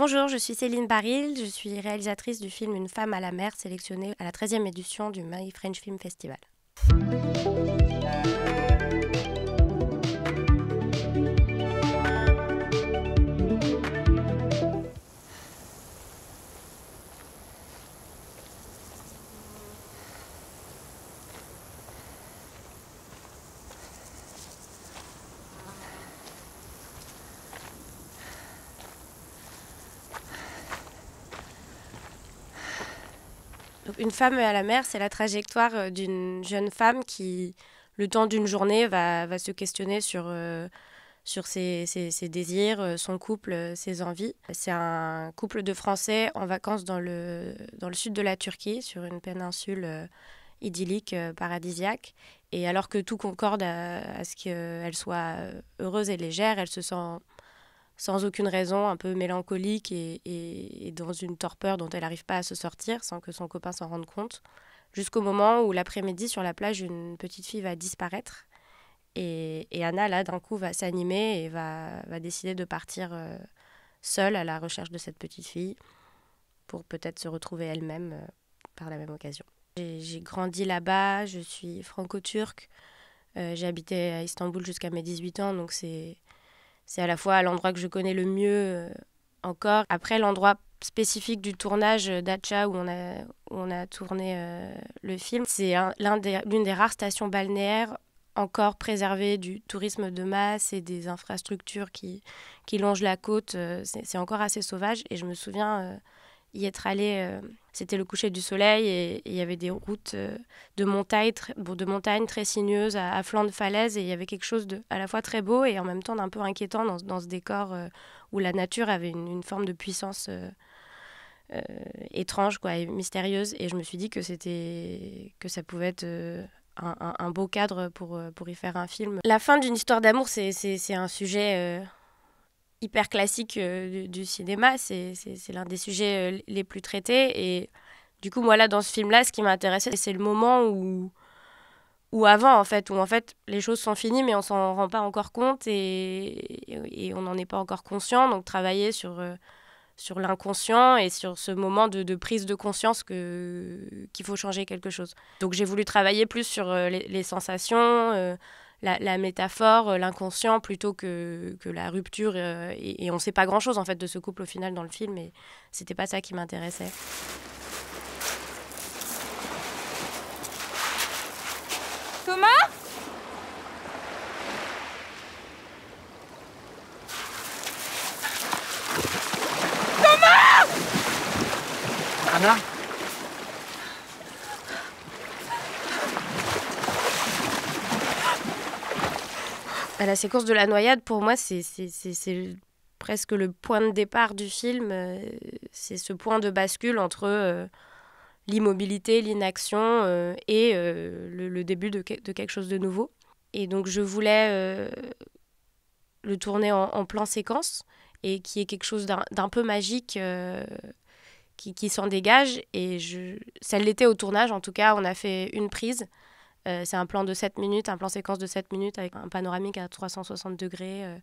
Bonjour, je suis Céline Baril, je suis réalisatrice du film Une femme à la mer sélectionnée à la 13e édition du My French Film Festival. Une femme à la mer, c'est la trajectoire euh, d'une jeune femme qui, le temps d'une journée, va, se questionner sur, euh, sur ses, désirs, euh, son couple, ses envies. C'est un couple de Français en vacances dans le, dans le sud de la Turquie, sur une péninsule idyllique, paradisiaque. Et alors que tout concorde à ce qu'elle soit heureuse et légère, elle se sent sans aucune raison, un peu mélancolique et, et, dans une torpeur dont elle n'arrive pas à se sortir sans que son copain s'en rende compte. Jusqu'au moment où l'après-midi, sur la plage, une petite fille va disparaître. Et, et Anna, là, d'un coup, va s'animer et va, va, décider de partir euh, seule à la recherche de cette petite fille pour peut-être se retrouver elle-même euh, par la même occasion. J'ai grandi là-bas, je suis franco-turque. Euh, j'ai habité à Istanbul jusqu'à mes 18 ans, donc c'est c'est à la fois l'endroit que je connais le mieux euh, encore. Après, l'endroit spécifique du tournage d'Acha où on a, on a tourné euh, le film, c'est l'une des, rares stations balnéaires encore préservées du tourisme de masse et des infrastructures qui, qui longent la côte. Euh, c'est encore assez sauvage. Et je me souviens y être allé. Euh, c'était le coucher du soleil et il y avait des routes euh, de montagne, de montagne très sinueuses à, flanc de falaise et il y avait quelque chose de à la fois très beau et en même temps d'un peu inquiétant dans, dans ce décor euh, où la nature avait une, forme de puissance étrange quoi, et mystérieuse et je me suis dit que c'était que ça pouvait être un, un, beau cadre pour, pour y faire un film. La fin d'une histoire d'amour, c'est un sujet hyper classique euh, du, cinéma. C'est l'un des sujets euh, les plus traités. Et du coup, moi, là, dans ce film-là, ce qui m'intéressait, c'est le moment où, ou avant, en fait, où en fait, les choses sont finies, mais on s'en rend pas encore compte et, on n'en est pas encore conscient. Donc, travailler sur. Euh, sur l'inconscient et sur ce moment de, prise de conscience que qu'il faut changer quelque chose. Donc j'ai voulu travailler plus sur les, les sensations, la, métaphore, euh, l'inconscient, plutôt que, la rupture. Euh, et, on ne sait pas grand-chose en fait de ce couple au final dans le film, et c'était pas ça qui m'intéressait. Thomas La séquence de la noyade, pour moi, c'est presque le point de départ du film. Euh, c'est ce point de bascule entre euh, l'immobilité, l'inaction euh, et le, début de, quelque chose de nouveau. Et donc, je voulais le tourner en, plan séquence et qui est quelque chose d'un peu magique qui, qui s'en dégage. Et je... ça l'était au tournage, en tout cas, on a fait une prise. Euh, c'est un plan de 7 minutes, un plan séquence de 7 minutes avec un panoramique à 360 degrés. Euh,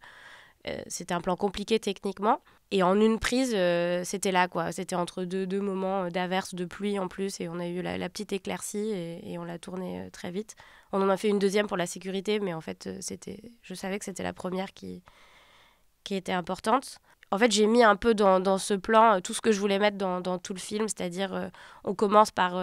euh, c'était un plan compliqué techniquement. Et en une prise, c'était là, quoi. C'était entre deux, deux moments d'averse, de pluie en plus, et on a eu la, petite éclaircie et, on l'a tournée très vite. On en a fait une deuxième pour la sécurité, mais en fait, c'était, je savais que c'était la première qui, qui était importante. En fait, j'ai mis un peu dans, ce plan tout ce que je voulais mettre dans tout le film, c'est-à-dire, on commence par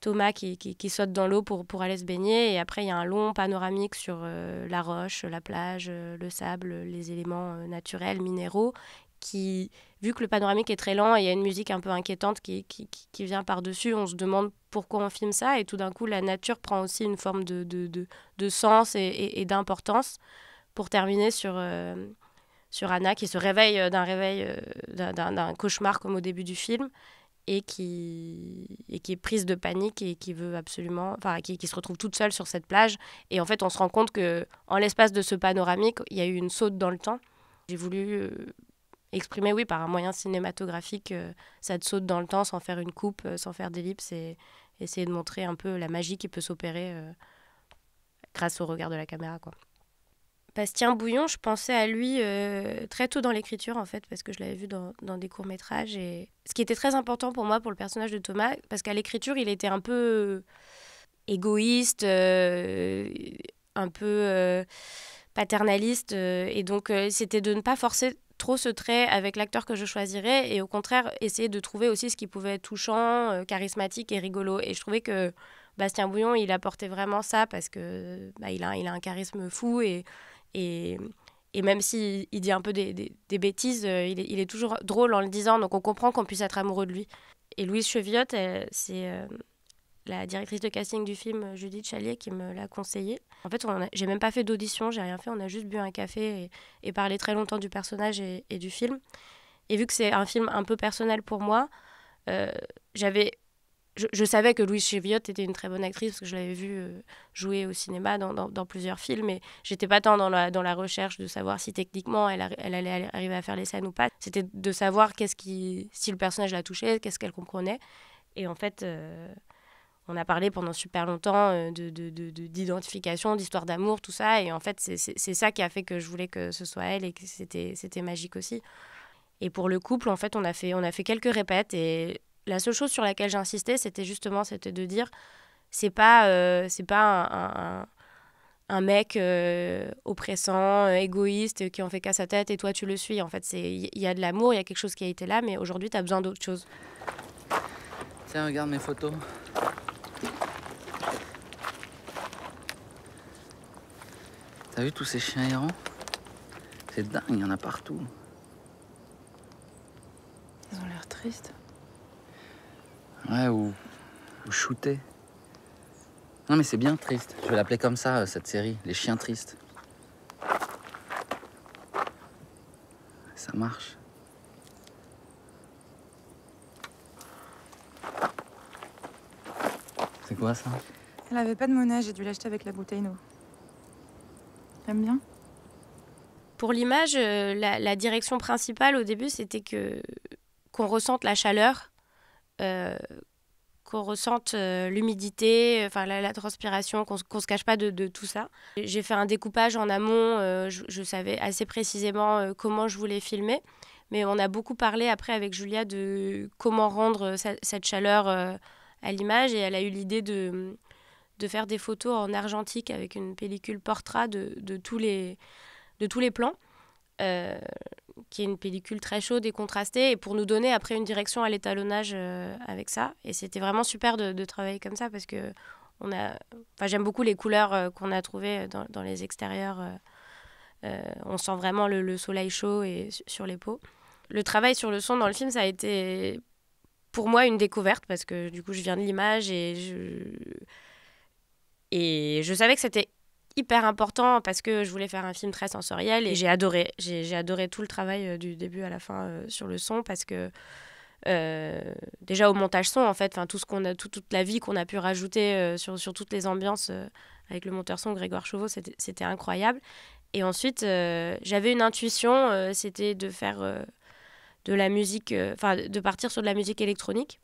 Thomas qui, saute dans l'eau pour, pour aller se baigner. Et après, il y a un long panoramique sur euh, la roche, la plage, euh, le sable, les éléments euh, naturels, minéraux, qui, vu que le panoramique est très lent et il y a une musique un peu inquiétante qui, vient par-dessus, on se demande pourquoi on filme ça. Et tout d'un coup, la nature prend aussi une forme de, sens et, d'importance. Pour terminer sur sur Anna qui se réveille d'un réveil d'un cauchemar comme au début du film et qui, et qui est prise de panique et qui veut absolument, enfin, qui, qui, se retrouve toute seule sur cette plage. Et en fait, on se rend compte que en l'espace de ce panoramique, il y a eu une saute dans le temps. J'ai voulu euh, exprimer, oui, par un moyen cinématographique, euh, cette saute dans le temps, sans faire une coupe, euh, sans faire d'ellipse, et essayer de montrer un peu la magie qui peut s'opérer grâce au regard de la caméra, quoi. Bastien Bouillon, je pensais à lui euh, très tôt dans l'écriture, en fait, parce que je l'avais vu dans, des courts-métrages. Et... Ce qui était très important pour moi, pour le personnage de Thomas, parce qu'à l'écriture, il était un peu égoïste, euh, un peu euh, paternaliste. et donc, c'était de ne pas forcer trop ce trait avec l'acteur que je choisirais et au contraire essayer de trouver aussi ce qui pouvait être touchant, charismatique et rigolo. Et je trouvais que Bastien Bouillon, il apportait vraiment ça parce que bah, a, il a un charisme fou et et, et même s'il il dit un peu des, des, bêtises, euh, il est, il, est, toujours drôle en le disant, donc on comprend qu'on puisse être amoureux de lui. Et Louise Cheviotte, c'est euh, la directrice de casting du film, Judith Chalier, qui me l'a conseillé. En fait, j'ai même pas fait d'audition, j'ai rien fait, on a juste bu un café et, parlé très longtemps du personnage et, du film. Et vu que c'est un film un peu personnel pour moi, euh, j'avais je, savais que Louise Cheviot était une très bonne actrice parce que je l'avais vue euh, jouer au cinéma dans, dans, plusieurs films. Et j'étais pas tant dans la, dans la recherche de savoir si techniquement elle, elle allait arriver à faire les scènes ou pas. C'était de savoir qu'est-ce qui, si le personnage la touchait, qu'est-ce qu'elle comprenait. Et en fait, euh, on a parlé pendant super longtemps d'identification, euh, de, de, d'histoire d'amour, tout ça. Et en fait, c'est ça qui a fait que je voulais que ce soit elle et que c'était magique aussi. Et pour le couple, en fait, on a fait, on a fait quelques répètes et la seule chose sur laquelle j'insistais, c'était justement c'était de dire c'est pas euh, c'est pas un, mec euh, oppressant, euh, égoïste qui en fait casse sa tête et toi tu le suis. En fait, c'est il y a de l'amour, il y a quelque chose qui a été là, mais aujourd'hui tu as besoin d'autre chose. Tiens, regarde mes photos. T'as vu tous ces chiens errants C'est dingue, il y en a partout. Ils ont l'air tristes. Ouais, ou, shooter. Non, mais c'est bien triste. Je vais l'appeler comme ça, euh, cette série, Les chiens tristes. Ça marche. C'est quoi ça Elle avait pas de monnaie, j'ai dû l'acheter avec la bouteille d'eau. T'aimes bien Pour l'image, euh, la, la, direction principale au début, c'était que qu'on ressente la chaleur euh, qu'on ressente euh, l'humidité, enfin la, transpiration, qu'on ne se cache pas de, tout ça. J'ai fait un découpage en amont, euh, je, savais assez précisément comment je voulais filmer, mais on a beaucoup parlé après avec Julia de comment rendre cette chaleur à l'image et elle a eu l'idée de, de faire des photos en argentique avec une pellicule portrait de, tous, les, de tous les plans qui est une pellicule très chaude et contrastée, et pour nous donner après une direction à l'étalonnage euh, avec ça. Et c'était vraiment super de, de, travailler comme ça parce que on a, enfin, j'aime beaucoup les couleurs euh, qu'on a trouvées euh, dans, dans les extérieurs. on sent vraiment le, le, soleil chaud et sur les peaux. Le travail sur le son dans le film, ça a été pour moi une découverte parce que du coup, je viens de l'image et je... et je savais que c'était hyper important parce que je voulais faire un film très sensoriel et j'ai adoré. J'ai adoré tout le travail euh, du début à la fin euh, sur le son parce que euh, déjà au montage son en fait, enfin tout ce qu'on a, tout, toute la vie qu'on a pu rajouter sur, sur, toutes les ambiances avec le monteur son Grégoire Chauveau, c'était incroyable. Et ensuite, j'avais une intuition, c'était de faire de la musique, enfin de partir sur de la musique électronique.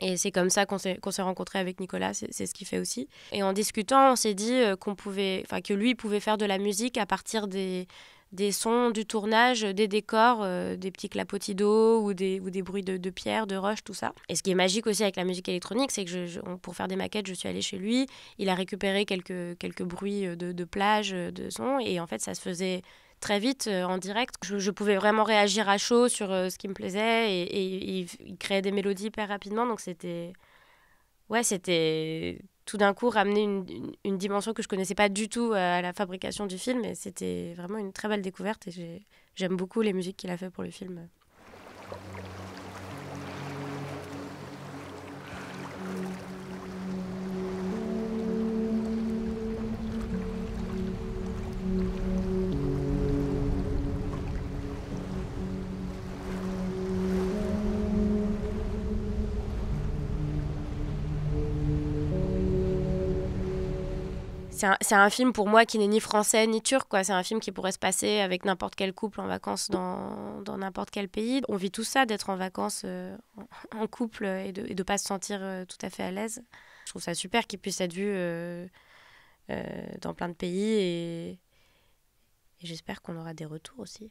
Et c'est comme ça qu'on s'est rencontré avec Nicolas, c'est ce qu'il fait aussi. Et en discutant, on s'est dit euh, qu'on pouvait, enfin que lui pouvait faire de la musique à partir des, des sons du tournage, des décors, euh, des petits clapotis d'eau ou des, ou des bruits de, de pierre, de roche, tout ça. Et ce qui est magique aussi avec la musique électronique, c'est que pour faire des maquettes, je suis allée chez lui, il a récupéré quelques, quelques bruits euh, de, de plage, de sons, et en fait ça se faisait très vite euh, en direct. Je, pouvais vraiment réagir à chaud sur euh, ce qui me plaisait et, il créait des mélodies hyper rapidement. Donc c'était. Ouais, c'était tout d'un coup ramener une, dimension que je connaissais pas du tout euh, à la fabrication du film. Et c'était vraiment une très belle découverte et j'aime beaucoup les musiques qu'il a fait pour le film. c'est un, un, film pour moi qui n'est ni français ni turc. C'est un film qui pourrait se passer avec n'importe quel couple en vacances mm. dans, n'importe quel pays. On vit tout ça d'être en vacances euh, en couple et de ne pas se sentir euh, tout à fait à l'aise. Je trouve ça super qu'il puisse être vu euh, dans plein de pays et, j'espère qu'on aura des retours aussi.